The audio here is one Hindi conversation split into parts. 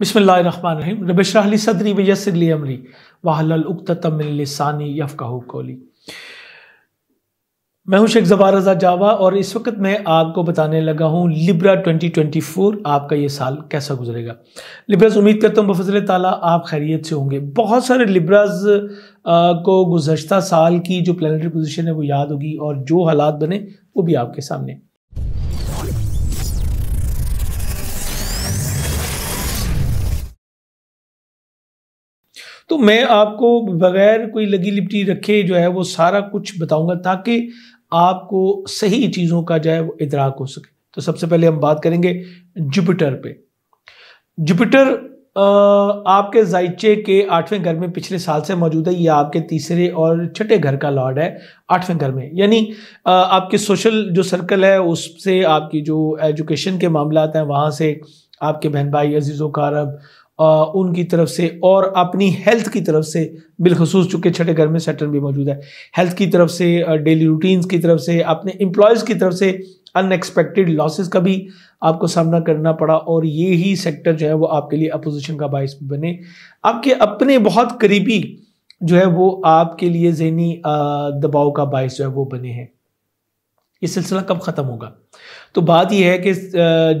बिसमीम सदरी वसली अमरी वाहतमिलसानी यफ़ाहू कोली मैं हूं शेख जबार रजा जावा और इस वक्त मैं आपको बताने लगा हूं लिब्रा 2024 आपका ये साल कैसा गुजरेगा लिब्राज उम्मीद करता हूं बफजल ताला आप खैरियत से होंगे बहुत सारे लिब्राज को गुजशत साल की जो प्लानटरी पोजीशन है वो याद होगी और जो हालात बने वो भी आपके सामने तो मैं आपको बगैर कोई लगी लिपटी रखे जो है वो सारा कुछ बताऊंगा ताकि आपको सही चीज़ों का जो है वो इदराक हो सके तो सबसे पहले हम बात करेंगे जुपिटर पे जुपिटर आपके जायचे के आठवें घर में पिछले साल से मौजूद है ये आपके तीसरे और छठे घर का लॉर्ड है आठवें घर में यानी आपके सोशल जो सर्कल है उससे आपकी जो एजुकेशन के मामला हैं वहाँ से आपके बहन भाई अजीज़ों कारब उनकी तरफ से और अपनी हेल्थ की तरफ से बिलखसूस चूँकि छठे घर में सेटन भी मौजूद है हेल्थ की तरफ से डेली रूटीन्स की तरफ से अपने एम्प्लॉयज़ की तरफ से अनएक्सपेक्टेड लॉसेस का भी आपको सामना करना पड़ा और ये ही सेक्टर जो है वो आपके लिए अपोजिशन का बायस बने आपके अपने बहुत करीबी जो है वो आपके लिए जहनी दबाव का बायस जो है वो बने हैं ये सिलसिला कब ख़त्म होगा तो बात यह है कि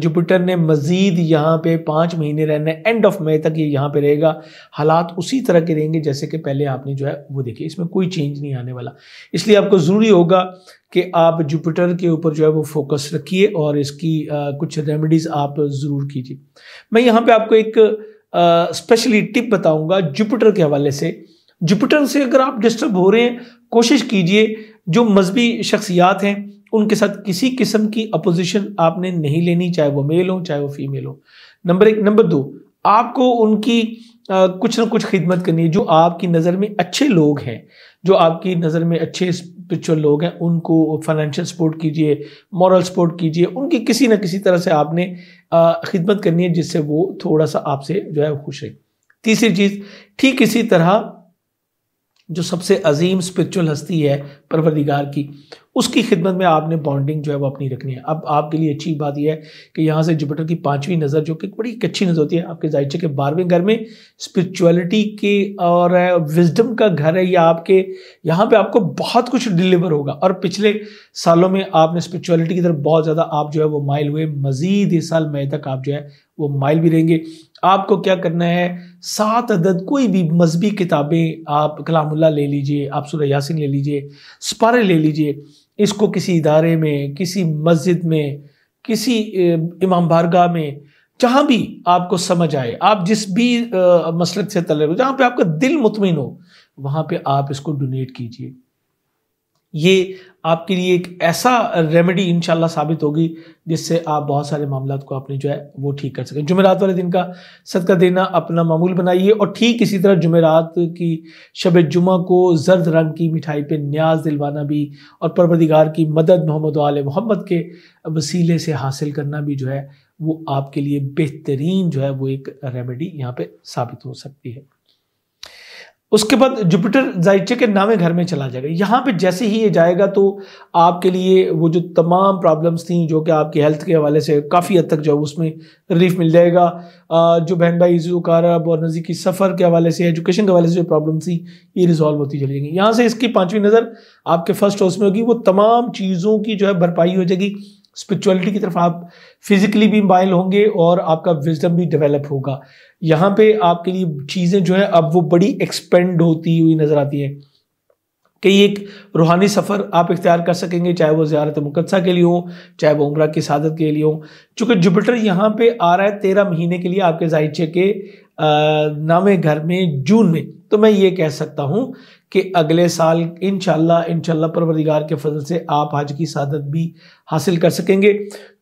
जुपिटर ने मज़ीद यहाँ पे पाँच महीने रहना है एंड ऑफ मई तक ये यहाँ पे रहेगा हालात उसी तरह के रहेंगे जैसे कि पहले आपने जो है वो देखिए इसमें कोई चेंज नहीं आने वाला इसलिए आपको ज़रूरी होगा कि आप जुपिटर के ऊपर जो है वो फोकस रखिए और इसकी आ, कुछ रेमडीज़ आप ज़रूर कीजिए मैं यहाँ पर आपको एक स्पेशली टिप बताऊँगा जुपिटर के हवाले से जुपिटर से अगर आप डिस्टर्ब हो रहे हैं कोशिश कीजिए जो मजहबी शख्सियात हैं उनके साथ किसी किस्म की अपोजिशन आपने नहीं लेनी चाहे वो मेल हो चाहे वो फीमेल हो नंबर एक नंबर दो आपको उनकी आ, कुछ ना कुछ खिदमत करनी है जो आपकी नज़र में अच्छे लोग हैं जो आपकी नज़र में अच्छे स्पिरिचुअल लोग हैं उनको फाइनेंशियल सपोर्ट कीजिए मॉरल सपोर्ट कीजिए उनकी किसी ना किसी तरह से आपने खिदमत करनी है जिससे वो थोड़ा सा आपसे जो है खुश रहे तीसरी चीज़ ठीक इसी तरह जो सबसे अजीम स्पिरिचुअल हस्ती है परवरदिगार की उसकी खिदमत में आपने बॉन्डिंग जो है वो अपनी रखनी है अब आपके लिए अच्छी बात यह है कि यहाँ से जुपिटर की पाँचवीं नज़र जो कि बड़ी अच्छी नज़र होती है आपके जायचे के बारहवें घर में स्पिरिचुअलिटी के और विजडम का घर है या आपके यहाँ पे आपको बहुत कुछ डिलीवर होगा और पिछले सालों में आपने स्पिरिचुअलिटी की तरफ बहुत ज़्यादा आप जो है वो माइल हुए मज़ीद इस साल मई तक आप जो है वो माइल भी रहेंगे आपको क्या करना है सात अदद कोई भी मजहबी किताबें आप कलामुल्ला ले लीजिए आप सुर यासिन ले लीजिए स्पारे ले लीजिए इसको किसी इदारे में किसी मस्जिद में किसी इमाम बारगाह में जहाँ भी आपको समझ आए आप जिस भी मसलक से तले हो जहाँ पे आपका दिल मुतमिन हो वहाँ पे आप इसको डोनेट कीजिए ये आपके लिए एक ऐसा रेमेडी इनशाला साबित होगी जिससे आप बहुत सारे मामला को आपने जो है वो ठीक कर सकें जुमेरात वाले दिन का सदका देना अपना मामूल बनाइए और ठीक इसी तरह जुमेरात की शब जुमा को जर्द रंग की मिठाई पे न्याज दिलवाना भी और परवरदिगार की मदद मोहम्मद आल मोहम्मद के वसीले से हासिल करना भी जो है वो आपके लिए बेहतरीन जो है वो एक रेमेडी यहाँ पे साबित हो सकती है उसके बाद जुपिटर जाइचे के नामे घर में चला जाएगा यहाँ पे जैसे ही ये जाएगा तो आपके लिए वो जो तमाम प्रॉब्लम्स थी जो कि आपकी हेल्थ के हवाले से काफ़ी हद तक जो उसमें रिलीफ मिल जाएगा जो बहन भाई जुकारब और नज़दीकी सफ़र के हवाले से एजुकेशन के हवाले से जो प्रॉब्लम थी ये रिजॉल्व होती चली जाएगी यहाँ से इसकी पाँचवीं नज़र आपके फर्स्ट हाउस में होगी वो तमाम चीज़ों की जो है भरपाई हो जाएगी स्पिरिचुअलिटी की तरफ आप फिजिकली भी माइल होंगे और आपका विजडम भी डेवलप होगा यहाँ पे आपके लिए चीज़ें जो है अब वो बड़ी एक्सपेंड होती हुई नज़र आती हैं कई एक रूहानी सफ़र आप इख्तियार कर सकेंगे चाहे वो ज़्यारत मुकदसा के लिए हो चाहे वो उम्र की सादत के लिए हो चूंकि जुपिटर यहाँ पे आ रहा है तेरह महीने के लिए आपके जायचे के नामे घर में जून में तो मैं ये कह सकता हूँ कि अगले साल इन इनशाला परवरदिगार के फजल से आप हज की शादत भी हासिल कर सकेंगे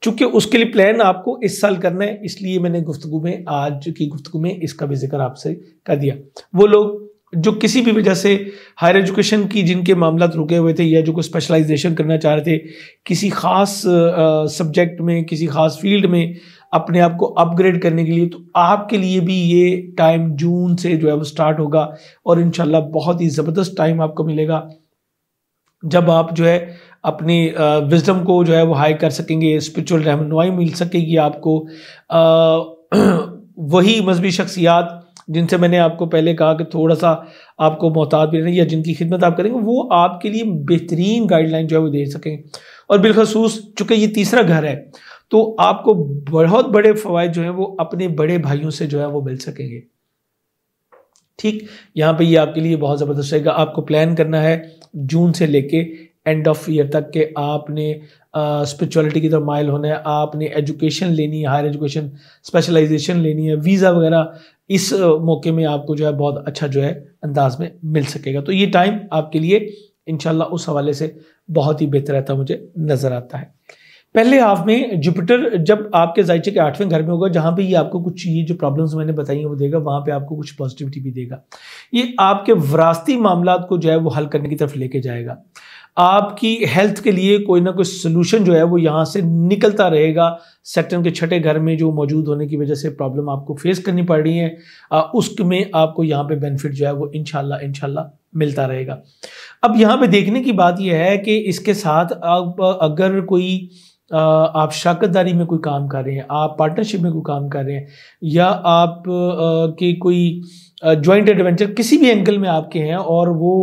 चूँकि उसके लिए प्लान आपको इस साल करना है इसलिए मैंने गुफ्तु में आज की गुफ्तु में इसका भी जिक्र आपसे कर दिया वो लोग जो किसी भी वजह से हायर एजुकेशन की जिनके मामला रुके हुए थे या जो कोई स्पेशलाइजेशन करना चाह रहे थे किसी ख़ास सब्जेक्ट में किसी ख़ास फील्ड में अपने आप को अपग्रेड करने के लिए तो आपके लिए भी ये टाइम जून से जो है वो स्टार्ट होगा और इनशाला बहुत ही ज़बरदस्त टाइम आपको मिलेगा जब आप जो है अपनी विजडम को जो है वो हाई कर सकेंगे स्पिरिचुअल रहनुमाई मिल सकेगी आपको वही मजहबी शख्सियात जिनसे मैंने आपको पहले कहा कि थोड़ा सा आपको मोहतात भी रहना या जिनकी खिदमत आप करेंगे वो आपके लिए बेहतरीन गाइडलाइन जो है वो दे सकें और बिलखसूस चूँकि ये तीसरा घर है तो आपको बहुत बड़े फवायद जो है वो अपने बड़े भाइयों से जो है वो मिल सकेंगे ठीक यहाँ पे ये आपके लिए बहुत ज़बरदस्त रहेगा आपको प्लान करना है जून से लेके एंड ऑफ ईयर तक के आपने स्पिरिचुअलिटी की तरफ माइल होना है आपने एजुकेशन लेनी है हायर एजुकेशन स्पेशलाइजेशन लेनी है वीज़ा वगैरह इस मौके में आपको जो है बहुत अच्छा जो है अंदाज में मिल सकेगा तो ये टाइम आपके लिए इनशाला उस हवाले से बहुत ही बेहतर रहता मुझे नज़र आता है पहले हाफ में जुपिटर जब आपके जायचे के आठवें घर में होगा जहां पे ये आपको कुछ ये जो प्रॉब्लम्स मैंने बताई हैं वो देगा वहां पे आपको कुछ पॉजिटिविटी भी देगा ये आपके वरासती मामला को जो है वो हल करने की तरफ लेके जाएगा आपकी हेल्थ के लिए कोई ना कोई सोल्यूशन जो है वो यहाँ से निकलता रहेगा सेटन के छठे घर में जो मौजूद होने की वजह से प्रॉब्लम आपको फेस करनी पड़ रही है उसमें आपको यहाँ पे बेनिफिट जो है वो इनशाला इनशाला मिलता रहेगा अब यहाँ पे देखने की बात यह है कि इसके साथ आप अगर कोई आप शाकतदारी में कोई काम कर रहे हैं आप पार्टनरशिप में कोई काम कर रहे हैं या आप के कोई जॉइंट एडवेंचर किसी भी एंगल में आपके हैं और वो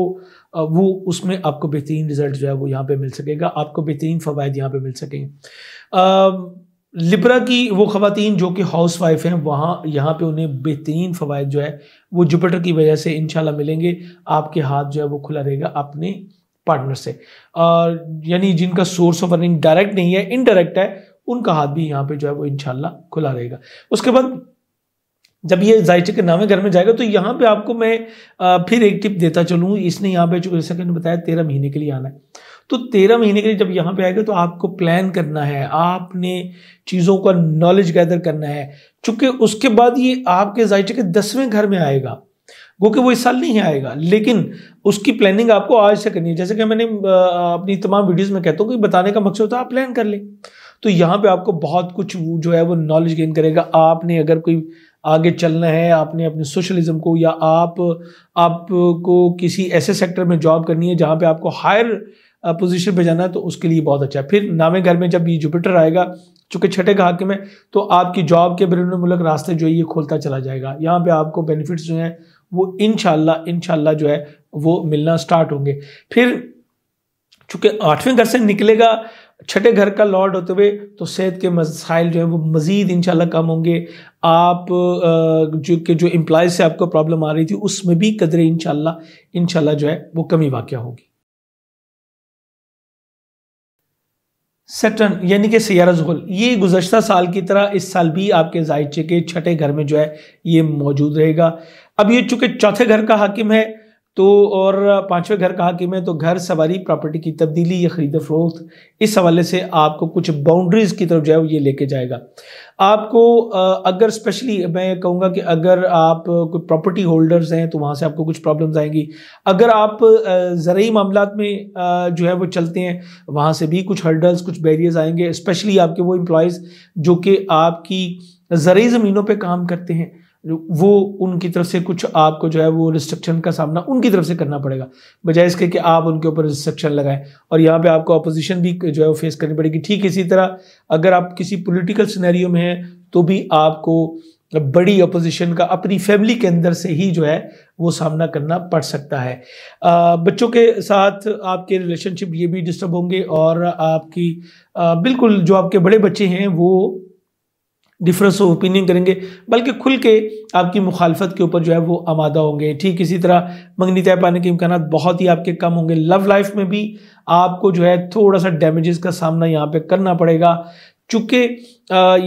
वो उसमें आपको बेहतरीन रिजल्ट जो है वो यहाँ पे मिल सकेगा आपको बेहतरीन फ़वाद यहाँ पे मिल सकेंगे लिब्रा की वो खातन जो कि हाउस वाइफ हैं वहाँ यहाँ पे उन्हें बेहतरीन फवायद जो है वो जुपिटर की वजह से इन मिलेंगे आपके हाथ जो है वो खुला रहेगा अपने पार्टनर से यानी जिनका सोर्स ऑफ अर्निंग डायरेक्ट नहीं है इनडायरेक्ट है उनका हाथ भी यहाँ पे जो है वो इनशाला खुला रहेगा उसके बाद जब ये जायचे के नामे घर में जाएगा तो यहाँ पे आपको मैं फिर एक टिप देता चलूँ इसने यहाँ पे जैसा कि बताया तेरह महीने के लिए आना है तो तेरह महीने के लिए जब यहाँ पे आएगा तो आपको प्लान करना है आपने चीज़ों का नॉलेज गैदर करना है चूंकि उसके बाद ये आपके जायचे के दसवें घर में आएगा गो कि वो इस साल नहीं आएगा लेकिन उसकी प्लानिंग आपको आज से करनी है जैसे कि मैंने अपनी तमाम वीडियोस में कहता हूँ कि बताने का मकसद होता है आप प्लान कर लें तो यहाँ पे आपको बहुत कुछ जो है वो नॉलेज गेन करेगा आपने अगर कोई आगे चलना है आपने अपने सोशलिज्म को या आप आपको किसी ऐसे सेक्टर में जॉब करनी है जहाँ पे आपको हायर पोजीशन पे जाना है तो उसके लिए बहुत अच्छा है फिर नामे घर में जब ये जुपिटर आएगा चूंकि छठे का में तो आपकी जॉब के बैरून मुलक रास्ते जो है ये खोलता चला जाएगा यहाँ पे आपको बेनिफिट्स जो हैं वो इन शह जो है वो मिलना स्टार्ट होंगे फिर चूंकि आठवें घर से निकलेगा छठे घर का लॉर्ड होते हुए तो सेहत के मसाइल जो है वो मज़ीद इंशाल्लाह कम होंगे आप जो के जो एम्प्लॉय से आपको प्रॉब्लम आ रही थी उसमें भी कदरे इंशाल्लाह इंशाल्लाह जो है वो कमी वाक़ होगी सेटन यानी कि सियारा जुगल ये गुजशत साल की तरह इस साल भी आपके जायचे के छठे घर में जो है ये मौजूद रहेगा अब ये चूंकि चौथे घर का हाकिम है तो और पाँचवें घर कहा कि मैं तो घर सवारी प्रॉपर्टी की तब्दीली या खरीद फरोख्त इस हवाले से आपको कुछ बाउंड्रीज़ की तरफ जो है वो ये लेके जाएगा आपको अगर स्पेशली मैं कहूँगा कि अगर आप कोई प्रॉपर्टी होल्डर्स हैं तो वहाँ से आपको कुछ प्रॉब्लम्स आएंगी अगर आप ज़रूरी मामला में जो है वो चलते हैं वहाँ से भी कुछ हर्डल्स कुछ बैरियर्स आएंगे स्पेशली आपके वो एम्प्लॉयज़ जो कि आपकी ज़रूरी ज़मीनों पर काम करते हैं वो उनकी तरफ से कुछ आपको जो है वो रिस्ट्रिक्शन का सामना उनकी तरफ से करना पड़ेगा बजाय इसके कि आप उनके ऊपर रिस्ट्रिक्शन लगाएं और यहाँ पे आपको अपोजिशन भी जो है वो फेस करनी पड़ेगी ठीक इसी तरह अगर आप किसी पॉलिटिकल सिनेरियो में हैं तो भी आपको बड़ी अपोजिशन का अपनी फैमिली के अंदर से ही जो है वो सामना करना पड़ सकता है आ, बच्चों के साथ आपके रिलेशनशिप ये भी डिस्टर्ब होंगे और आपकी आ, बिल्कुल जो आपके बड़े बच्चे हैं वो डिफरेंस ऑफ ओपिनियन करेंगे बल्कि खुल के आपकी मुखालफत के ऊपर जो है वो आमादा होंगे ठीक इसी तरह मंगनी तय पाने के इम्कान बहुत ही आपके कम होंगे लव लाइफ में भी आपको जो है थोड़ा सा डैमेजेस का सामना यहाँ पे करना पड़ेगा चूंकि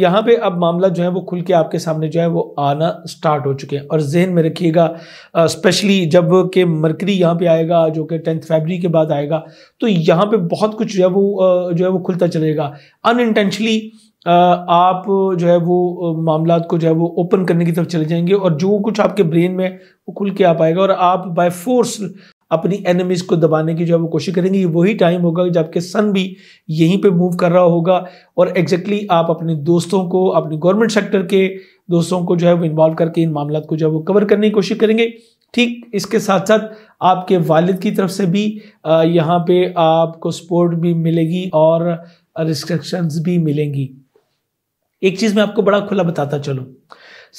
यहाँ पे अब मामला जो है वो खुल के आपके सामने जो है वो आना स्टार्ट हो चुके हैं और जहन में रखिएगा स्पेशली जब के मरकरी यहाँ पे आएगा जो कि टेंथ फरवरी के बाद आएगा तो यहाँ पे बहुत कुछ जो है वो जो है वो खुलता चलेगा अनइंटेंशली आप जो है वो मामला को जो है वो ओपन करने की तरफ चले जाएंगे और जो कुछ आपके ब्रेन में वो खुल के आ पाएगा और आप बाय फोर्स अपनी एनिमीज़ को दबाने की जो है वो कोशिश करेंगे ये वही टाइम होगा जब आपके सन भी यहीं पे मूव कर रहा होगा और एग्जैक्टली आप अपने दोस्तों को अपने गवर्नमेंट सेक्टर के दोस्तों को जो है वो इन्वॉल्व करके इन मामला को जो है वो कवर करने की कोशिश करेंगे ठीक इसके साथ साथ आपके वालिद की तरफ से भी यहाँ पे आपको सपोर्ट भी मिलेगी और रिस्ट्रिक्शंस भी मिलेंगी एक चीज़ मैं आपको बड़ा खुला बताता चलूँ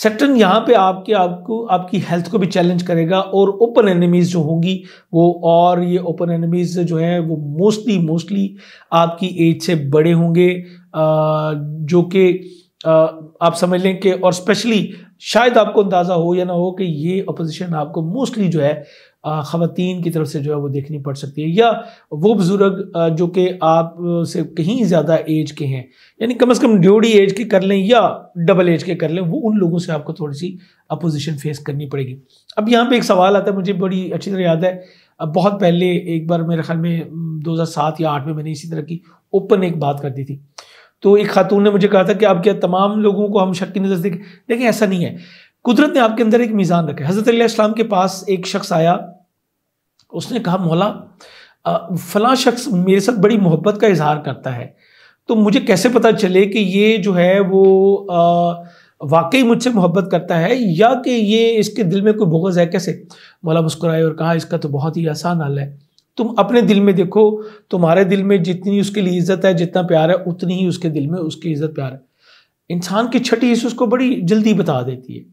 सेटन यहाँ पे आपके आपको आपकी हेल्थ को भी चैलेंज करेगा और ओपन एनिमीज़ जो होंगी वो और ये ओपन एनिमीज़ जो हैं वो मोस्टली मोस्टली आपकी एज से बड़े होंगे जो कि आप समझ लें कि और स्पेशली शायद आपको अंदाज़ा हो या ना हो कि ये अपोजिशन आपको मोस्टली जो है ख़वान की तरफ से जो है वो देखनी पड़ सकती है या वो बुज़ुर्ग जो कि आप से कहीं ज़्यादा एज के हैं यानी कम अज़ कम ड्योढ़ी एज के कर लें या डबल एज के कर लें वो उन लोगों से आपको थोड़ी सी अपोजिशन फेस करनी पड़ेगी अब यहाँ पे एक सवाल आता है मुझे बड़ी अच्छी तरह याद है अब बहुत पहले एक बार मेरे ख्याल में दो या आठ में मैंने इसी तरह की ओपन एक बात कर दी थी तो एक खातून ने मुझे कहा था कि आप क्या तमाम लोगों को हम शक की नज़र देखें देखिए ऐसा नहीं है कुदरत ने आपके अंदर एक मीज़ान रखा हज़रत इस्लाम के पास एक शख्स आया उसने कहा मौला फला शख्स मेरे साथ बड़ी मोहब्बत का इजहार करता है तो मुझे कैसे पता चले कि ये जो है वो वाकई मुझसे मोहब्बत करता है या कि ये इसके दिल में कोई बोगज़ है कैसे मौला मुस्कुराए और कहा इसका तो बहुत ही आसान हल है तुम अपने दिल में देखो तुम्हारे दिल में जितनी उसके लिए इज्जत है जितना प्यार है उतनी ही उसके दिल में उसकी इज्जत प्यार है इंसान की छठी हिस्से उसको बड़ी जल्दी बता देती है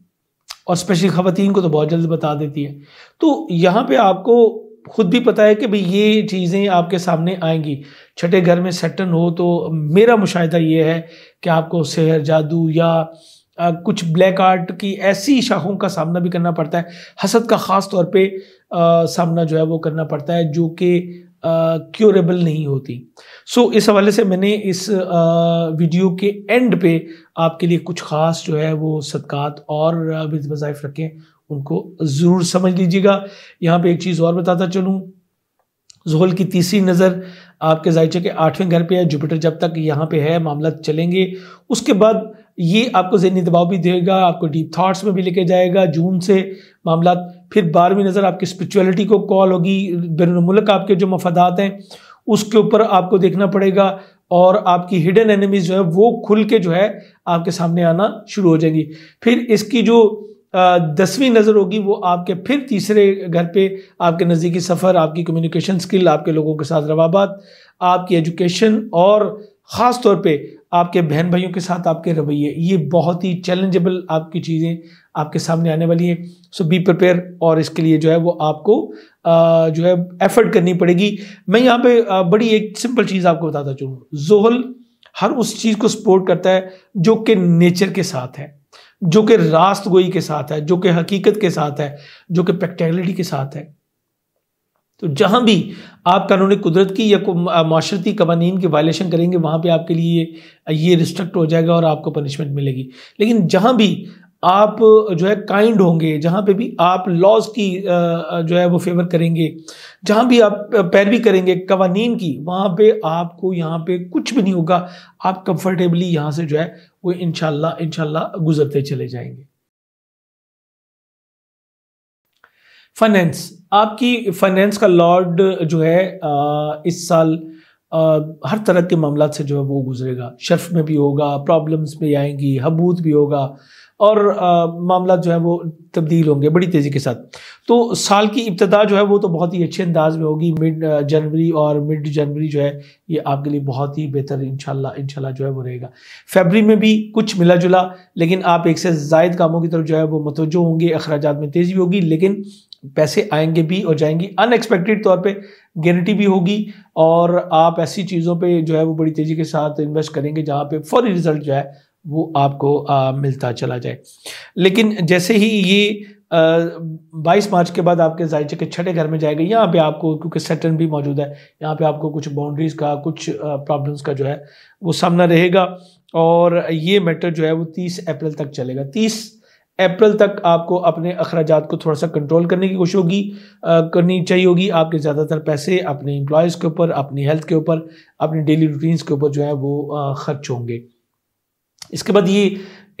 और स्पेशली ख़वान को तो बहुत जल्द बता देती है तो यहाँ पे आपको खुद भी पता है कि भाई ये चीज़ें आपके सामने आएंगी छठे घर में सेटन हो तो मेरा मुशाह ये है कि आपको शहर जादू या आ, कुछ ब्लैक आर्ट की ऐसी शाखों का सामना भी करना पड़ता है हसद का ख़ास तौर पे आ, सामना जो है वो करना पड़ता है जो कि क्योरेबल uh, नहीं होती सो so, इस हवाले से मैंने इस uh, वीडियो के एंड पे आपके लिए कुछ ख़ास जो है वो सदक़ात और वज़ाइफ रखें उनको ज़रूर समझ लीजिएगा यहाँ पे एक चीज़ और बताता चलूँ जोहल की तीसरी नज़र आपके जायचे के आठवें घर पे है जुपिटर जब तक यहाँ पे है मामला चलेंगे उसके बाद ये आपको जहनी दबाव भी देगा आपको डीप थाट्स में भी लेके जाएगा जून से मामला फिर बारहवीं नज़र आपकी स्परिचुअलिटी को कॉल होगी बैरून मुल्क आपके जो मफादात हैं उसके ऊपर आपको देखना पड़ेगा और आपकी हिडन एनिमीज जो है वो खुल के जो है आपके सामने आना शुरू हो जाएंगी फिर इसकी जो दसवीं नज़र होगी वो आपके फिर तीसरे घर पे आपके नज़दीकी सफ़र आपकी कम्युनिकेशन स्किल आपके लोगों के साथ रवाबात आपकी एजुकेशन और ख़ास तौर पे आपके बहन भाइयों के साथ आपके रवैये ये बहुत ही चैलेंजेबल आपकी चीज़ें आपके सामने आने वाली हैं सो बी प्रिपेयर और इसके लिए जो है वो आपको आ, जो है एफर्ट करनी पड़ेगी मैं यहाँ पे बड़ी एक सिंपल चीज़ आपको बताता चाहूँ जोहल हर उस चीज़ को सपोर्ट करता है जो कि नेचर के साथ है जो कि रास्त गोई के साथ है जो कि हकीकत के साथ है जो कि प्रैक्टिकलिटी के साथ है तो जहाँ भी आप कानून कुदरत की या माशरती कवानीन के वायलेशन करेंगे वहाँ पे आपके लिए ये रिस्ट्रिक्ट हो जाएगा और आपको पनिशमेंट मिलेगी लेकिन जहाँ भी आप जो है काइंड होंगे जहाँ पे भी आप लॉज की जो है वो फेवर करेंगे जहाँ भी आप पैरवी करेंगे कवानीन की वहाँ पे आपको यहाँ पे कुछ भी नहीं होगा आप कंफर्टेबली यहाँ से जो है वो इनशाला इनशाला गुजरते चले जाएंगे फाइनेंस आपकी फाइनेंस का लॉर्ड जो है आ, इस साल आ, हर तरह के मामला से जो है वो गुजरेगा शर्फ में भी होगा प्रॉब्लम्स में आएंगी हबूत भी होगा और मामला जो है वो तब्दील होंगे बड़ी तेज़ी के साथ तो साल की इब्तदा जो है वो तो बहुत ही अच्छे अंदाज में होगी मिड जनवरी और मिड जनवरी जो है ये आपके लिए बहुत ही बेहतर इनशाला इनशाला जो है वो रहेगा फेबरी में भी कुछ मिला जुला लेकिन आप एक से जायद कामों की तरफ जो है वो मतवजो होंगे अखराज में तेज़ी होगी लेकिन पैसे आएंगे भी और जाएंगे अनएक्सपेक्टेड तौर पे गारंटी भी होगी और आप ऐसी चीज़ों पे जो है वो बड़ी तेज़ी के साथ इन्वेस्ट करेंगे जहाँ पे फौरी रिजल्ट जो है वो आपको आ, मिलता चला जाए लेकिन जैसे ही ये बाईस मार्च के बाद आपके जायचे के छठे घर में जाएगा यहाँ पे आपको क्योंकि सेटन भी मौजूद है यहाँ पे आपको कुछ बाउंड्रीज का कुछ प्रॉब्लम्स का जो है वो सामना रहेगा और ये मैटर जो है वो तीस अप्रैल तक चलेगा तीस अप्रैल तक आपको अपने अखराज को थोड़ा सा कंट्रोल करने की कोशिश होगी करनी चाहिए होगी आपके ज़्यादातर पैसे अपने एम्प्लॉयज़ के ऊपर अपनी हेल्थ के ऊपर अपनी डेली रूटीन्स के ऊपर जो है वो खर्च होंगे इसके बाद ये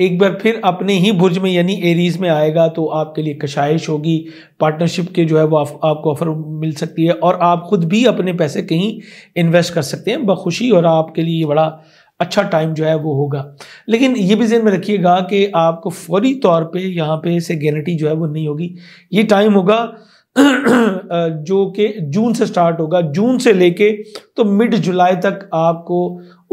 एक बार फिर अपने ही भुज में यानी एरीज में आएगा तो आपके लिए कशाइश होगी पार्टनरशिप के जो है वो आप, आपको ऑफर मिल सकती है और आप खुद भी अपने पैसे कहीं इन्वेस्ट कर सकते हैं बखुशी और आपके लिए ये बड़ा अच्छा टाइम जो है वो होगा लेकिन ये भी जहन में रखिएगा कि आपको फौरी तौर पे यहाँ पे से गारंटी जो है वो नहीं होगी ये टाइम होगा जो कि जून से स्टार्ट होगा जून से लेके तो मिड जुलाई तक आपको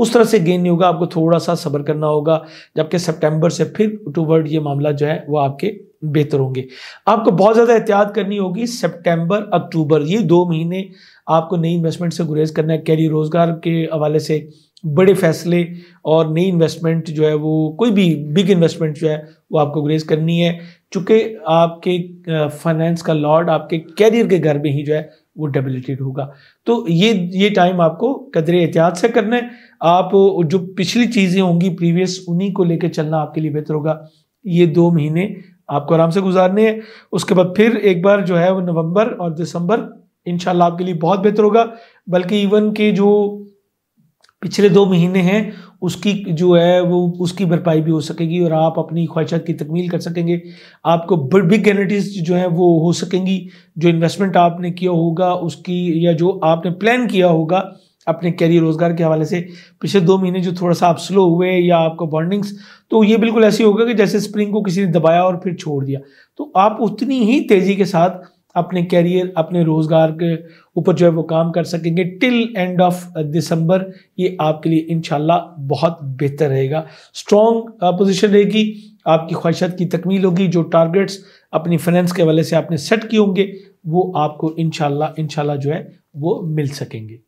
उस तरह से गेन नहीं होगा आपको थोड़ा सा सब्र करना होगा जबकि सितंबर से फिर टूवर्ड ये मामला जो है वो आपके बेहतर होंगे आपको बहुत ज़्यादा एहतियात करनी होगी सितंबर अक्टूबर ये दो महीने आपको नई इन्वेस्टमेंट से गुरेज करना है कैरियर रोज़गार के हवाले से बड़े फैसले और नई इन्वेस्टमेंट जो है वो कोई भी बिग इन्वेस्टमेंट जो है वो आपको ग्रेज करनी है चूँकि आपके फाइनेंस का लॉर्ड आपके कैरियर के घर में ही जो है वो डेबिलिटेड होगा तो ये ये टाइम आपको कदर एहतियात से करना है आप जो पिछली चीज़ें होंगी प्रीवियस उन्हीं को लेकर चलना आपके लिए बेहतर होगा ये दो महीने आपको आराम से गुजारने हैं उसके बाद फिर एक बार जो है वो नवंबर और दिसंबर इनशाला आपके लिए बहुत बेहतर होगा बल्कि इवन के जो पिछले दो महीने हैं उसकी जो है वो उसकी भरपाई भी हो सकेगी और आप अपनी ख्वाहिशात की तकमील कर सकेंगे आपको बिग गारंटीज जो हैं वो हो सकेंगी जो इन्वेस्टमेंट आपने किया होगा उसकी या जो आपने प्लान किया होगा अपने कैरियर रोजगार के हवाले से पिछले दो महीने जो थोड़ा सा आप स्लो हुए या आपको बॉन्डिंग्स तो ये बिल्कुल ऐसी होगा कि जैसे स्प्रिंग को किसी ने दबाया और फिर छोड़ दिया तो आप उतनी ही तेज़ी के साथ अपने कैरियर अपने रोज़गार के ऊपर जो है वो काम कर सकेंगे टिल एंड ऑफ दिसंबर ये आपके लिए इन बहुत बेहतर रहेगा स्ट्रॉन्ग पोजिशन uh, रहेगी आपकी ख्वाहिशात की तकमील होगी जो टारगेट्स अपनी फाइनेंस के हवाले से आपने सेट किए होंगे वो आपको इन शाला जो है वो मिल सकेंगे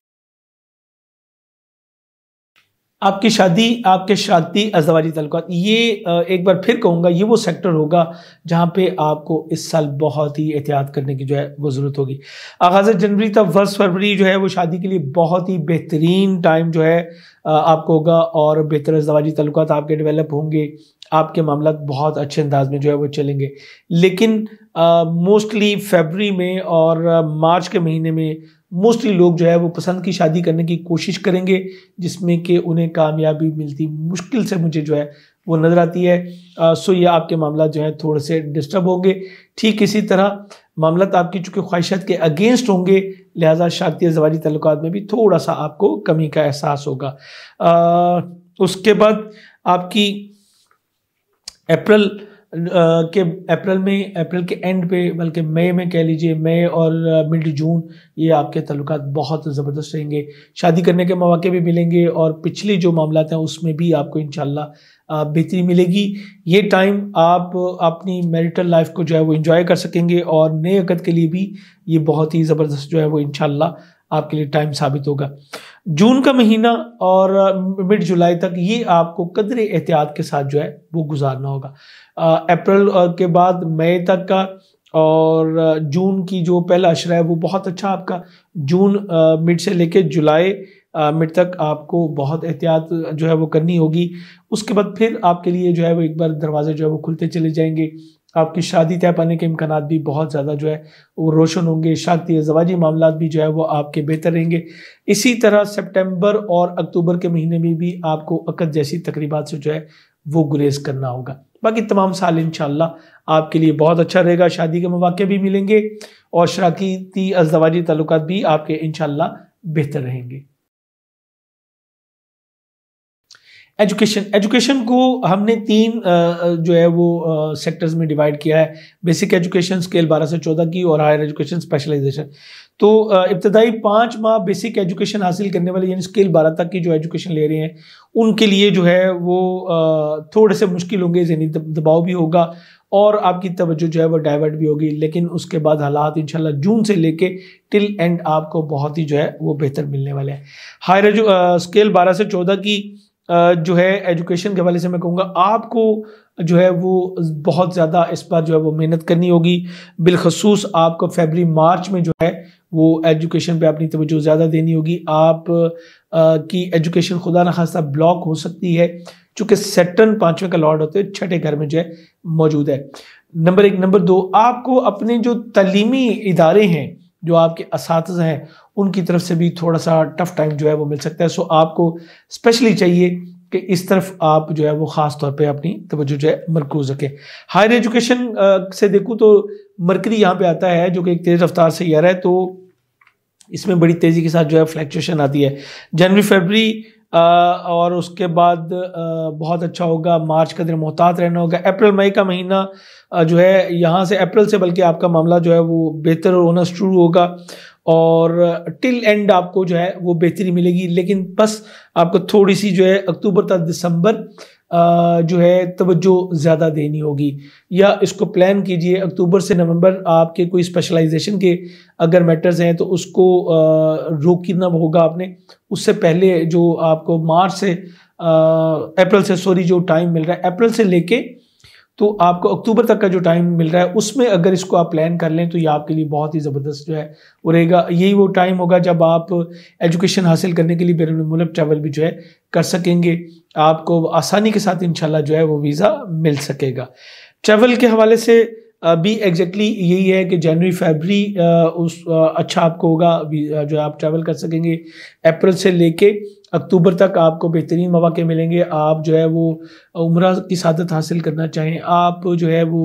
आपकी शादी आपके शादी अजवाजी तलक़ात ये एक बार फिर कहूँगा ये वो सेक्टर होगा जहाँ पे आपको इस साल बहुत ही एहतियात करने की जो है वो ज़रूरत होगी आगाज़ जनवरी तक वर्ष फरवरी जो है वो शादी के लिए बहुत ही बेहतरीन टाइम जो है आपको होगा और बेहतर अजवाजी तलक़ात आपके डेवलप होंगे आपके मामला बहुत अच्छे अंदाज में जो है वो चलेंगे लेकिन मोस्टली फेबरी में और मार्च के महीने में मोस्टली लोग जो है वो पसंद की शादी करने की कोशिश करेंगे जिसमें कि उन्हें कामयाबी मिलती मुश्किल से मुझे जो है वो नज़र आती है आ, सो ये आपके मामला जो है थोड़े से डिस्टर्ब होंगे ठीक इसी तरह मामला आपकी चूँकि ख्वाहिशात के अगेंस्ट होंगे लिहाजा शादी जवाजी तल्लक में भी थोड़ा सा आपको कमी का एहसास होगा आ, उसके बाद आपकी अप्रैल के अप्रैल में अप्रैल के एंड पे बल्कि मई में कह लीजिए मई और मिड जून ये आपके तल्लक बहुत ज़बरदस्त रहेंगे शादी करने के मौके भी मिलेंगे और पिछले जो मामला हैं उसमें भी आपको इन बेहतरी मिलेगी ये टाइम आप अपनी मैरिटल लाइफ को जो है वो इंजॉय कर सकेंगे और नए अकद के लिए भी ये बहुत ही ज़बरदस्त जो है वो इन आपके लिए टाइम साबित होगा जून का महीना और मिड जुलाई तक ये आपको कदर एहतियात के साथ जो है वो गुजारना होगा अप्रैल के बाद मई तक का और जून की जो पहला अशरा है वो बहुत अच्छा आपका जून मिड से लेके जुलाई मिट तक आपको बहुत एहतियात जो है वो करनी होगी उसके बाद फिर आपके लिए जो है वो एक बार दरवाजे जो है वो खुलते चले जाएंगे आपकी शादी तय पाने के इम्कान भी बहुत ज़्यादा जो है वो रोशन होंगे शादी जवाजी मामला भी जो है वो आपके बेहतर रहेंगे इसी तरह सेप्टेम्बर और अक्टूबर के महीने में भी आपको अकद जैसी तकरीबा से जो है वो गुरेज करना होगा बाकी तमाम साल इन आपके लिए बहुत अच्छा रहेगा शादी के मौाक़े भी मिलेंगे और शराकती अजवाजी तल्लक भी आपके इन बेहतर रहेंगे एजुकेशन एजुकेशन को हमने तीन जो है वो सेक्टर्स में डिवाइड किया है बेसिक एजुकेशन स्केल 12 से 14 की और हायर एजुकेशन स्पेशलाइजेशन तो इब्तदाई पाँच माह बेसिक एजुकेशन हासिल करने वाले यानी स्केल 12 तक की जो एजुकेशन ले रहे हैं उनके लिए जो है वो थोड़े से मुश्किल होंगे जहनी दबाव भी होगा और आपकी तवज्जो जो है वो डाइवर्ट भी होगी लेकिन उसके बाद हालात इंशाल्लाह जून से लेके टिल एंड आपको बहुत ही जो है वो बेहतर मिलने वाले हैं हायर एजु स्केल बारह से चौदह की जो है एजुकेशन के हवाले से मैं कहूँगा आपको जो है वो बहुत ज़्यादा इस पर जो है वो मेहनत करनी होगी बिलखसूस आपको फेबरी मार्च में जो है वो एजुकेशन पे अपनी तवज्जो ज़्यादा देनी होगी आप आ, की एजुकेशन खुदा न खासा ब्लॉक हो सकती है चूँकि सेटन पाँचवें का लॉर्ड होते हैं छठे घर में जो है मौजूद है नंबर एक नंबर दो आपको अपने जो तलीमी इदारे हैं जो आपके इस हैं उनकी तरफ से भी थोड़ा सा टफ़ टाइम जो है वो मिल सकता है सो आपको स्पेशली चाहिए कि इस तरफ आप जो है वो ख़ास तौर पे अपनी तवज्जो जो है मरकूज़ रखें हायर एजुकेशन से देखूँ तो मरकरी यहाँ पे आता है जो कि एक तेज़ रफ्तार से यार है तो इसमें बड़ी तेज़ी के साथ जो है फ्लैक्चुएशन आती है जनवरी फरवरी और उसके बाद बहुत अच्छा होगा मार्च का दिन मोहतात रहना होगा अप्रैल मई का महीना जो है यहाँ से अप्रैल से बल्कि आपका मामला जो है वो बेहतर होना शुरू होगा और टिल एंड आपको जो है वो बेहतरी मिलेगी लेकिन बस आपको थोड़ी सी जो है अक्टूबर तक दिसंबर जो है तवज्जो ज़्यादा देनी होगी या इसको प्लान कीजिए अक्टूबर से नवंबर आपके कोई स्पेशलाइजेशन के अगर मैटर्स हैं तो उसको रोकना होगा आपने उससे पहले जो आपको मार्च से अप्रैल से सॉरी जो टाइम मिल रहा है अप्रैल से लेके तो आपको अक्टूबर तक का जो टाइम मिल रहा है उसमें अगर इसको आप प्लान कर लें तो ये आपके लिए बहुत ही ज़बरदस्त जो है वो रहेगा यही वो टाइम होगा जब आप एजुकेशन हासिल करने के लिए बैरून मुल्क ट्रैवल भी जो है कर सकेंगे आपको आसानी के साथ इनशाला जो है वो वीज़ा मिल सकेगा ट्रैवल के हवाले से भी एग्जैक्टली exactly यही है कि जनवरी फरवरी उस अच्छा आपको होगा जो आप ट्रैवल कर सकेंगे अप्रैल से लेके अक्टूबर तक आपको बेहतरीन मौाक़े मिलेंगे आप जो है वो उम्र की शादत हासिल करना चाहें आप जो है वो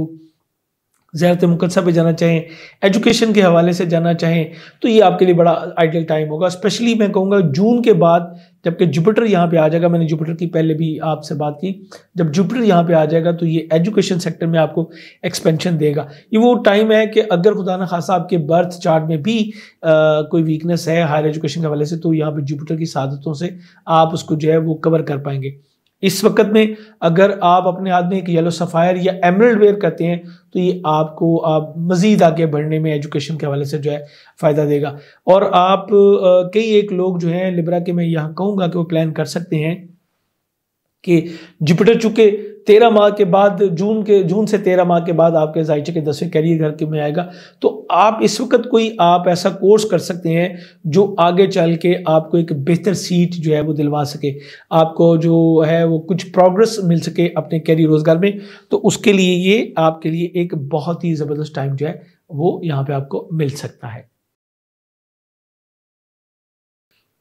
जैरत मुकदसा पे जाना चाहें एजुकेशन के हवाले से जाना चाहें तो ये आपके लिए बड़ा आइडियल टाइम होगा स्पेशली मैं कहूँगा जून के बाद जबकि जुपिटर यहाँ पे आ जाएगा मैंने जुपिटर की पहले भी आपसे बात की जब जुपिटर यहाँ पे आ जाएगा तो ये एजुकेशन सेक्टर में आपको एक्सपेंशन देगा ये वो टाइम है कि अगर खुदा न खासा आपके बर्थ चार्ट में भी आ, कोई वीकनेस है हायर एजुकेशन के हवाले से तो यहाँ पर जुपिटर की शादतों से आप उसको जो है वो कवर कर पाएंगे इस वक्त में अगर आप अपने हाथ में एक येलो सफ़ायर या एमरल्ड वेयर करते हैं तो ये आपको आप मज़ीद आगे बढ़ने में एजुकेशन के हवाले से जो है फ़ायदा देगा और आप कई एक लोग जो हैं लिब्रा के मैं यहाँ कहूँगा कि वो प्लान कर सकते हैं कि जुपिटर चूँकि तेरह माह के बाद जून के जून से तेरह माह के बाद आपके जायचे के दसवें कैरियर घर के में आएगा तो आप इस वक्त कोई आप ऐसा कोर्स कर सकते हैं जो आगे चल के आपको एक बेहतर सीट जो है वो दिलवा सके आपको जो है वो कुछ प्रोग्रेस मिल सके अपने कैरियर रोजगार में तो उसके लिए ये आपके लिए एक बहुत ही ज़बरदस्त टाइम जो है वो यहाँ पे आपको मिल सकता है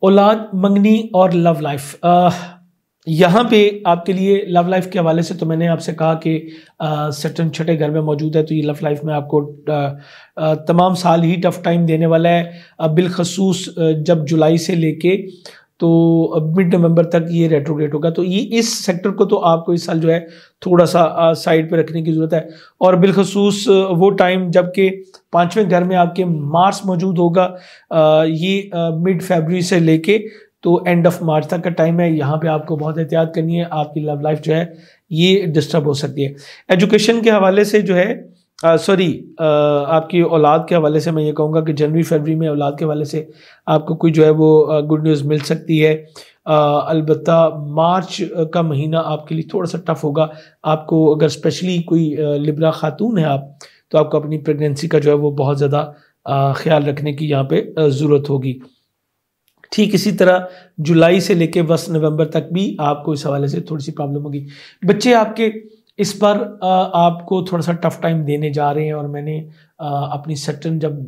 औलाद मंगनी और लव लाइफ यहाँ पे आपके लिए लव लाइफ के हवाले से तो मैंने आपसे कहा कि सटन छठे घर में मौजूद है तो ये लव लाइफ में आपको आ, आ, तमाम साल ही टफ टाइम देने वाला है बिलखसूस जब जुलाई से लेके तो मिड नवंबर तक ये रेट्रोग्रेट होगा तो ये इस सेक्टर को तो आपको इस साल जो है थोड़ा सा साइड पे रखने की ज़रूरत है और बिलखसूस वो टाइम जबकि पाँचवें घर में आपके मार्स मौजूद होगा ये मिड फेबर से लेके तो एंड ऑफ मार्च तक का टाइम है यहाँ पे आपको बहुत एहतियात करनी है आपकी लव लाइफ जो है ये डिस्टर्ब हो सकती है एजुकेशन के हवाले से जो है सॉरी आपकी औलाद के हवाले से मैं ये कहूँगा कि जनवरी फरवरी में औलाद के हवाले से आपको कोई जो है वो गुड न्यूज़ मिल सकती है अलबत् मार्च का महीना आपके लिए थोड़ा सा टफ होगा आपको अगर स्पेशली कोई लिब्रा खातून है आप तो आपको अपनी प्रेगनेंसी का जो है वो बहुत ज़्यादा ख्याल रखने की यहाँ पे ज़रूरत होगी ठीक इसी तरह जुलाई से लेकर बस नवंबर तक भी आपको इस हवाले से थोड़ी सी प्रॉब्लम होगी बच्चे आपके इस पर आपको थोड़ा सा टफ टाइम देने जा रहे हैं और मैंने अपनी सेटन जब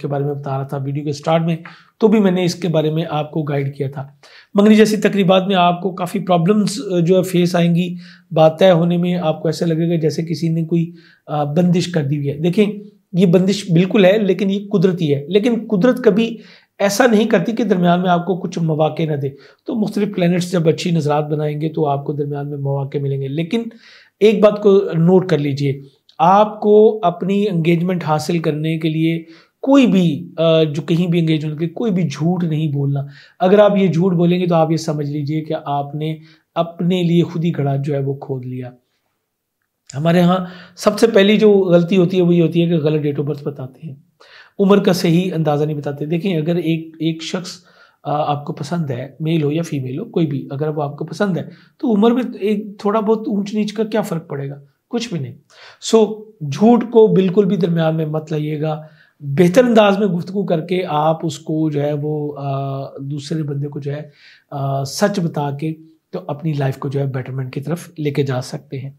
के बारे में बता रहा था वीडियो के स्टार्ट में तो भी मैंने इसके बारे में आपको गाइड किया था मंगनी जैसी तकरीबात में आपको काफ़ी प्रॉब्लम्स जो है फेस आएंगी बात तय होने में आपको ऐसा लगेगा जैसे किसी ने कोई बंदिश कर दी हुई है देखें ये बंदिश बिल्कुल है लेकिन ये कुदरती है लेकिन कुदरत कभी ऐसा नहीं करती कि दरमियान में आपको कुछ मौाक़े ना दे तो मुख्तलिफ प्लानट्स जब अच्छी नज़रात बनाएंगे तो आपको दरमियान में मौाक़े मिलेंगे लेकिन एक बात को नोट कर लीजिए आपको अपनी इंगेजमेंट हासिल करने के लिए कोई भी जो कहीं भी इंगेजमेंट के कोई भी झूठ नहीं बोलना अगर आप ये झूठ बोलेंगे तो आप ये समझ लीजिए कि आपने अपने लिए खुद ही घड़ा जो है वो खोद लिया हमारे यहाँ सबसे पहली जो गलती होती है वो ये होती है कि गलत डेट ऑफ बर्थ बताते हैं उम्र का सही अंदाज़ा नहीं बताते देखें अगर एक एक शख्स आपको पसंद है मेल हो या फीमेल हो कोई भी अगर वो आपको पसंद है तो उम्र में एक थोड़ा बहुत ऊंच नीच का क्या फ़र्क पड़ेगा कुछ भी नहीं सो so, झूठ को बिल्कुल भी दरम्यान में मत लाइएगा बेहतर अंदाज में गुफ्तु करके आप उसको जो है वो आ, दूसरे बंदे को जो है आ, सच बता के तो अपनी लाइफ को जो है बेटरमेंट की तरफ लेके जा सकते हैं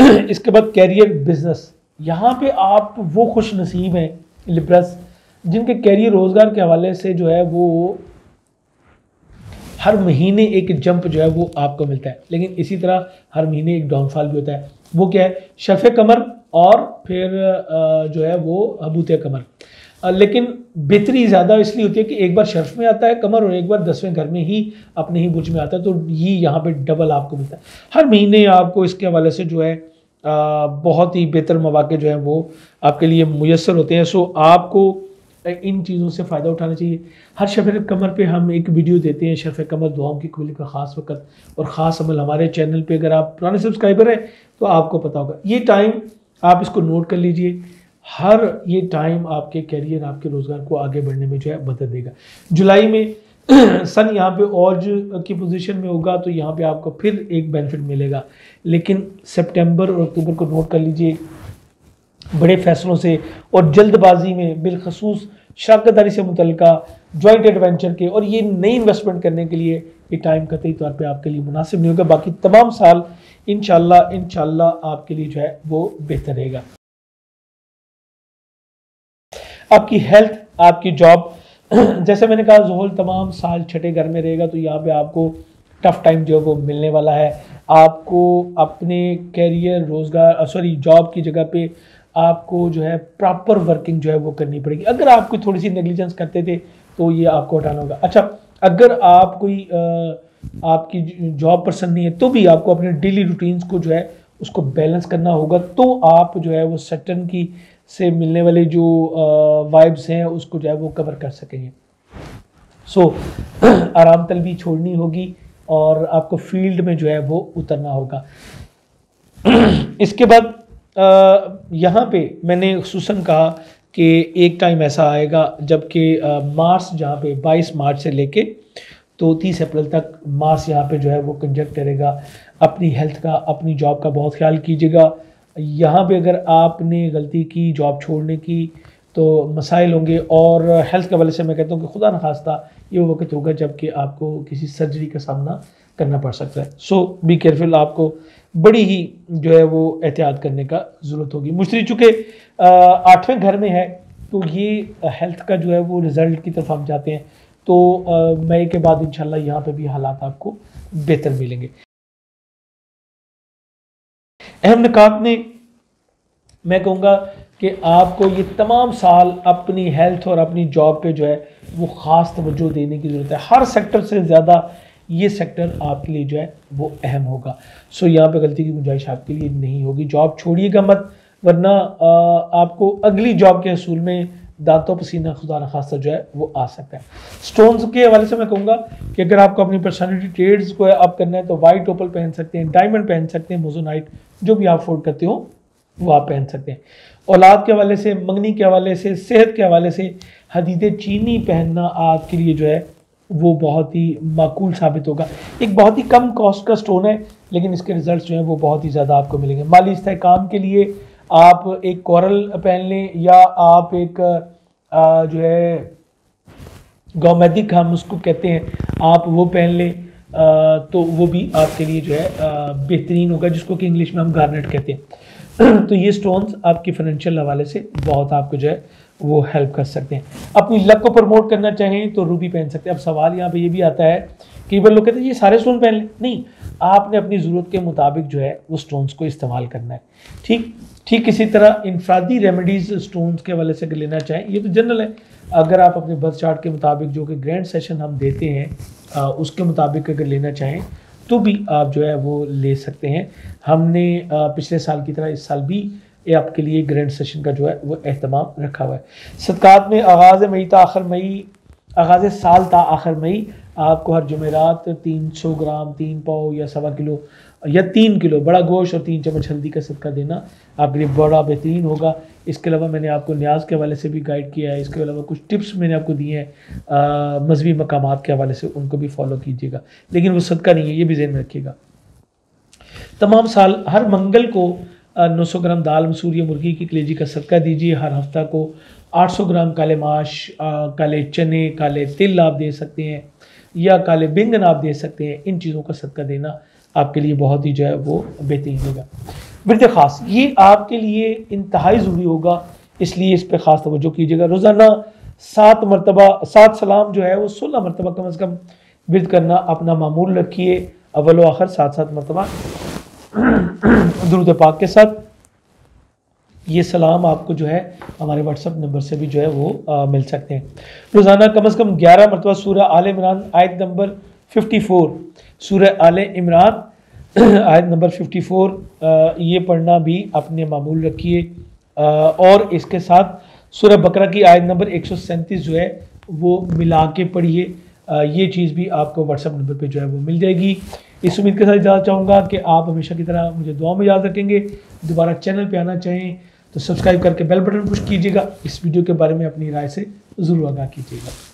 इसके बाद कैरियर बिजनेस यहाँ पे आप वो खुश नसीब हैं लिब्रस जिनके कैरियर रोज़गार के हवाले से जो है वो हर महीने एक जंप जो है वो आपको मिलता है लेकिन इसी तरह हर महीने एक डाउनफॉल भी होता है वो क्या है शफ कमर और फिर जो है वो हबूत कमर लेकिन बेहतरी ज़्यादा इसलिए होती है कि एक बार शर्फ में आता है कमर और एक बार दसवें घर में ही अपने ही बुर्ज में आता है तो ये यहाँ पे डबल आपको मिलता है हर महीने आपको इसके हवाले से जो है बहुत ही बेहतर मौाक़े जो हैं वो आपके लिए मैसर होते हैं सो आपको इन चीज़ों से फ़ायदा उठाना चाहिए हर शफ कमर पे हम एक वीडियो देते हैं शफ़ कमर दुआओं की खुली का ख़ास वक्त और ख़ास अमल हमारे चैनल पे अगर आप पुराने सब्सक्राइबर हैं तो आपको पता होगा ये टाइम आप इसको नोट कर लीजिए हर ये टाइम आपके कैरियर आपके रोज़गार को आगे बढ़ने में जो है मदद देगा जुलाई में सन यहाँ पे ऑज की पोजीशन में होगा तो यहाँ पे आपको फिर एक बेनिफिट मिलेगा लेकिन सितंबर और अक्टूबर को नोट कर लीजिए बड़े फैसलों से और जल्दबाजी में बिलखसूस शराकतदारी से मुतल जॉइंट एडवेंचर के और ये नई इन्वेस्टमेंट करने के लिए ये टाइम कतई तौर पे आपके लिए मुनासिब नहीं होगा बाकी तमाम साल इन इन आपके लिए जो है वो बेहतर रहेगा आपकी हेल्थ आपकी जॉब जैसे मैंने कहा जोहल तमाम साल छठे घर में रहेगा तो यहाँ पे आपको टफ टाइम जो है वो मिलने वाला है आपको अपने कैरियर रोज़गार सॉरी जॉब की जगह पे आपको जो है प्रॉपर वर्किंग जो है वो करनी पड़ेगी अगर आप कोई थोड़ी सी नेग्लिजेंस करते थे तो ये आपको हटाना होगा अच्छा अगर आप कोई आपकी जॉब पर्सन नहीं है तो भी आपको अपने डेली रूटीन्स को जो है उसको बैलेंस करना होगा तो आप जो है वो सटन की से मिलने वाली जो वाइब्स हैं उसको जो है वो कवर कर सकेंगे सो so, आराम तलबी छोड़नी होगी और आपको फील्ड में जो है वो उतरना होगा इसके बाद यहाँ पे मैंने खूस कहा कि एक टाइम ऐसा आएगा जबकि मार्स जहाँ पे 22 मार्च से लेके तो 30 अप्रैल तक मार्स यहाँ पे जो है वो कंजक्ट करेगा अपनी हेल्थ का अपनी जॉब का बहुत ख्याल कीजिएगा यहाँ पे अगर आपने गलती की जॉब छोड़ने की तो मसाइल होंगे और हेल्थ के वाले से मैं कहता हूँ कि खुदा न खास्ता ये वो वक्त होगा जबकि आपको किसी सर्जरी का सामना करना पड़ सकता है सो बी केयरफुल आपको बड़ी ही जो है वो एहतियात करने का ज़रूरत होगी मुश्तरी चूँकि आठवें घर में है तो ये हेल्थ का जो है वो रिज़ल्ट की तरफ हम जाते हैं तो मई के बाद शाला यहाँ पर भी हालात आपको बेहतर मिलेंगे अहम निकात ने मैं कहूँगा कि आपको ये तमाम साल अपनी हेल्थ और अपनी जॉब पे जो है वो ख़ास तवज्जो देने की ज़रूरत है हर सेक्टर से ज़्यादा ये सेक्टर आपके लिए जो है वो अहम होगा सो यहाँ पे गलती की गुंजाइश आपके लिए नहीं होगी जॉब छोड़िएगा मत वरना आपको अगली जॉब के असूल में दांतों पसीना खुदा न खासा जो है वो आ सकता है स्टोन्स के हवाले से मैं कहूँगा कि अगर आपको अपनी पर्सनैलिटी ट्रेड्स को अप करना है तो वाइट ओपल पहन सकते हैं डायमंड पहन सकते हैं मोजोनाइट जो भी आप अफोर्ड करते हो वो आप पहन सकते हैं औलाद के हवाले से मंगनी के हवाले से सेहत के हवाले से हदीद चीनी पहनना आपके लिए जो है वो बहुत ही माकूल साबित होगा एक बहुत ही कम कॉस्ट का स्टोन है लेकिन इसके रिजल्ट्स जो हैं वो बहुत ही ज़्यादा आपको मिलेंगे माली इस्तेकाम के लिए आप एक कॉरल पहन लें या आप एक आ, जो है गौमेदिक हम उसको कहते हैं आप वो पहन लें तो वो भी आपके लिए जो है बेहतरीन होगा जिसको कि इंग्लिश में हम गार्नेट कहते हैं तो ये स्टोन्स आपके फाइनेंशियल हवाले से बहुत आपको जो है वो हेल्प कर सकते हैं अपनी लक को प्रमोट करना चाहें तो रूबी पहन सकते हैं अब सवाल यहाँ पे ये भी आता है कई बार लोग कहते हैं ये सारे स्टोन पहन ले नहीं आपने अपनी ज़रूरत के मुताबिक जो है वो स्टोन्स को इस्तेमाल करना है ठीक ठीक इसी तरह इनफरादी रेमेडीज़ स्टोन्स के हवाले से लेना चाहें ये तो जनरल है अगर आप अपने बर्थ चार्ट के मुताबिक जो कि ग्रैंड सेशन हम देते हैं आ, उसके मुताबिक अगर लेना चाहें तो भी आप जो है वो ले सकते हैं हमने आ, पिछले साल की तरह इस साल भी ये आपके लिए ग्रैंड सेशन का जो है वो अहतमाम रखा हुआ है सदकात में आगाज़ मई था आखिर मई आगाज़ साल था आखिर मई आपको हर जुमेरात तीन सौ ग्राम तीन पाव या सवा किलो या तीन किलो बड़ा गोश्त और तीन चम्मच हल्दी का सदका देना आपके लिए बड़ा बेहतरीन होगा इसके अलावा मैंने आपको न्याज के हवाले से भी गाइड किया है इसके अलावा कुछ टिप्स मैंने आपको दिए हैं मजहबी मकाम के हवाले से उनको भी फॉलो कीजिएगा लेकिन वो सदका नहीं है ये भी जहन में रखिएगा तमाम साल हर मंगल को नौ सौ ग्राम दाल मसूर या मुर्गी की कलेजी का सदका दीजिए हर हफ्ता को आठ सौ ग्राम काले माश काले चने काले तिल आप दे सकते हैं या काले बिंगन आप दे सकते हैं इन चीज़ों का सदका देना आपके लिए बहुत ही जो है वो बेहतरीन होगा वृद्ध खास ये आपके लिए इंतहाई ज़रूरी होगा इसलिए इस पर ख़ास तवज्जो कीजिएगा रोज़ाना सात मरतबा सात सलाम जो है वो सोलह मरतबा कम अज़ कम विरद करना अपना मामूल रखिए अव्वल आखिर सात सात मरतबा दरुद पाक के साथ ये सलाम आपको जो है हमारे व्हाट्सअप नंबर से भी जो है वो आ, मिल सकते हैं रोज़ाना कम अज़ कम ग्यारह मरतबा सूर्य आल इमरान आयत नंबर फिफ्टी फ़ोर सूर्य आल इमरान आयत नंबर फिफ्टी फ़ोर ये पढ़ना भी अपने मामूल रखिए और इसके साथ सूर्य बकरा की आयत नंबर एक सौ सैंतीस जो है वो मिला के पढ़िए ये चीज़ भी आपको व्हाट्सअप नंबर पर जो है वो मिल जाएगी इस उम्मीद के साथ जाना चाहूँगा कि आप हमेशा की तरह मुझे दुआ में याद रखेंगे दोबारा चैनल पर आना चाहें तो सब्सक्राइब करके बेल बटन पुश कीजिएगा इस वीडियो के बारे में अपनी राय से ज़रूर आगाह कीजिएगा